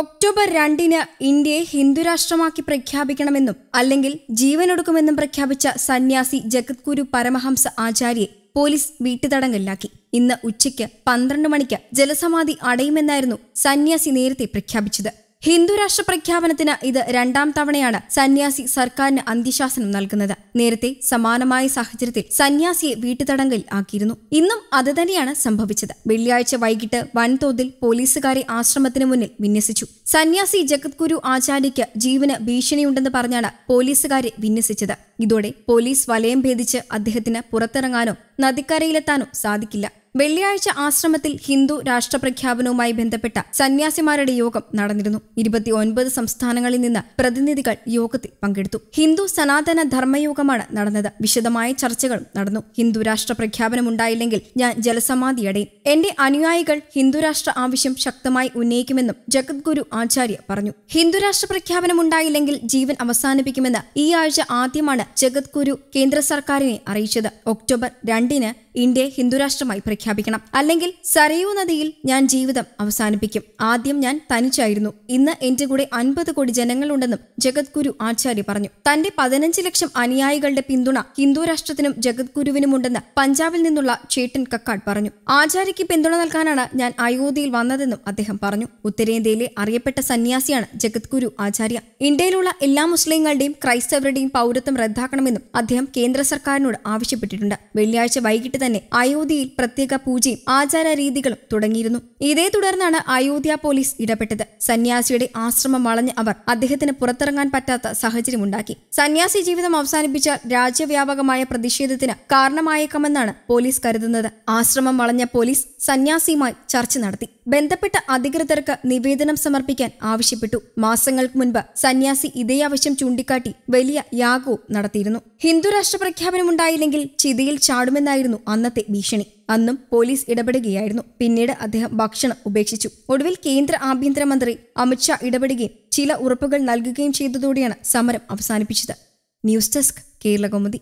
October രണ്ടിന് ഇന്ത്യയെ ഹിന്ദുരാഷ്ട്രമാക്കി പ്രഖ്യാപിക്കണമെന്നും അല്ലെങ്കിൽ ജീവനൊടുക്കുമെന്നും പ്രഖ്യാപിച്ച സന്യാസി ജഗദ്ഗുരു പരമഹംസ ആചാര്യെ പോലീസ് വീട്ടുതടങ്കലിലാക്കി ഇന്ന് ഉച്ചയ്ക്ക് പന്ത്രണ്ട് മണിക്ക് ജലസമാധി അടയുമെന്നായിരുന്നു സന്യാസി നേരത്തെ പ്രഖ്യാപിച്ചത് ഹിന്ദുരാഷ്ട്ര പ്രഖ്യാപനത്തിന് ഇത് രണ്ടാം തവണയാണ് സന്യാസി സർക്കാരിന് അന്ത്യശാസനം നൽകുന്നത് നേരത്തെ സമാനമായ സാഹചര്യത്തിൽ സന്യാസിയെ വീട്ടുതടങ്കൽ ആക്കിയിരുന്നു ഇന്നും അത് തന്നെയാണ് സംഭവിച്ചത് വെള്ളിയാഴ്ച വൈകിട്ട് വൻതോതിൽ പോലീസുകാരെ ആശ്രമത്തിന് മുന്നിൽ വിന്യസിച്ചു സന്യാസി ജഗദ്ഗുരു ആചാര്യയ്ക്ക് ജീവന് ഭീഷണിയുണ്ടെന്ന് പറഞ്ഞാണ് പോലീസുകാരെ വിന്യസിച്ചത് ഇതോടെ പോലീസ് വലയം ഭേദിച്ച് അദ്ദേഹത്തിന് പുറത്തിറങ്ങാനോ നദിക്കരയിലെത്താനോ സാധിക്കില്ല വെള്ളിയാഴ്ച ആശ്രമത്തിൽ ഹിന്ദു രാഷ്ട്രപ്രഖ്യാപനവുമായി ബന്ധപ്പെട്ട സന്യാസിമാരുടെ യോഗം നടന്നിരുന്നു ഇരുപത്തിയൊൻപത് സംസ്ഥാനങ്ങളിൽ നിന്ന് പ്രതിനിധികൾ യോഗത്തിൽ പങ്കെടുത്തു ഹിന്ദു സനാതന ധർമ്മയോഗമാണ് നടന്നത് വിശദമായ ചർച്ചകളും നടന്നു ഹിന്ദു രാഷ്ട്ര പ്രഖ്യാപനം ഉണ്ടായില്ലെങ്കിൽ ഞാൻ ജലസമാധിയടയും എന്റെ അനുയായികൾ ഹിന്ദുരാഷ്ട്ര ആവശ്യം ശക്തമായി ഉന്നയിക്കുമെന്നും ജഗദ്ഗുരു ആചാര്യ പറഞ്ഞു ഹിന്ദുരാഷ്ട്ര പ്രഖ്യാപനം ഉണ്ടായില്ലെങ്കിൽ ജീവൻ അവസാനിപ്പിക്കുമെന്ന് ഈ ആഴ്ച ആദ്യമാണ് ജഗദ്ഗുരു കേന്ദ്ര സർക്കാരിനെ അറിയിച്ചത് ഒക്ടോബർ രണ്ടിന് ഇന്ത്യയെ ഹിന്ദുരാഷ്ട്രമായി പ്രഖ്യാപിച്ചു പ്രഖ്യാപിക്കണം അല്ലെങ്കിൽ സരയൂ നദിയിൽ ഞാൻ ജീവിതം അവസാനിപ്പിക്കും ആദ്യം ഞാൻ തനിച്ചായിരുന്നു ഇന്ന് എന്റെ കൂടെ അൻപത് കോടി ജനങ്ങളുണ്ടെന്നും ജഗദ്ഗുരു ആചാര്യ പറഞ്ഞു തന്റെ പതിനഞ്ച് ലക്ഷം അനുയായികളുടെ പിന്തുണ ഹിന്ദു രാഷ്ട്രത്തിനും ജഗദ്ഗുരുവിനുമുണ്ടെന്ന് പഞ്ചാബിൽ നിന്നുള്ള ചേട്ടൻ കക്കാട് പറഞ്ഞു ആചാര്യയ്ക്ക് പിന്തുണ നൽകാനാണ് ഞാൻ അയോധ്യയിൽ വന്നതെന്നും അദ്ദേഹം പറഞ്ഞു ഉത്തരേന്ത്യയിലെ അറിയപ്പെട്ട സന്യാസിയാണ് ജഗദ്ഗുരു ആചാര്യ ഇന്ത്യയിലുള്ള എല്ലാ മുസ്ലിങ്ങളുടെയും ക്രൈസ്തവരുടെയും പൗരത്വം റദ്ദാക്കണമെന്നും അദ്ദേഹം കേന്ദ്ര സർക്കാരിനോട് ആവശ്യപ്പെട്ടിട്ടുണ്ട് വെള്ളിയാഴ്ച വൈകിട്ട് തന്നെ അയോധ്യയിൽ പ്രത്യേക പ്രത്യേക പൂജയും ആചാര രീതികളും തുടങ്ങിയിരുന്നു ഇതേ തുടർന്നാണ് അയോധ്യ പോലീസ് ഇടപെട്ടത് സന്യാസിയുടെ ആശ്രമം വളഞ്ഞ് അവർ അദ്ദേഹത്തിന് പുറത്തിറങ്ങാൻ പറ്റാത്ത സാഹചര്യമുണ്ടാക്കി സന്യാസി ജീവിതം അവസാനിപ്പിച്ചാൽ രാജ്യവ്യാപകമായ പ്രതിഷേധത്തിന് കാരണമായേക്കാമെന്നാണ് പോലീസ് കരുതുന്നത് ആശ്രമം വളഞ്ഞ പോലീസ് സന്യാസിയുമായി ചർച്ച നടത്തി ബന്ധപ്പെട്ട അധികൃതർക്ക് നിവേദനം സമർപ്പിക്കാൻ ആവശ്യപ്പെട്ടു മാസങ്ങൾക്ക് മുൻപ് സന്യാസി ഇതേ ആവശ്യം ചൂണ്ടിക്കാട്ടി വലിയ യാഗവും നടത്തിയിരുന്നു ഹിന്ദു രാഷ്ട്ര പ്രഖ്യാപനമുണ്ടായില്ലെങ്കിൽ ചിതയിൽ ചാടുമെന്നായിരുന്നു അന്നത്തെ ഭീഷണി അന്നും പോലീസ് ഇടപെടുകയായിരുന്നു പിന്നീട് അദ്ദേഹം ഭക്ഷണം ഉപേക്ഷിച്ചു ഒടുവിൽ കേന്ദ്ര ആഭ്യന്തരമന്ത്രി അമിത്ഷാ ഇടപെടുകയും ചില ഉറപ്പുകൾ നൽകുകയും ചെയ്തതോടെയാണ് സമരം അവസാനിപ്പിച്ചത് ന്യൂസ് ഡെസ്ക് കേരളകൗമുദി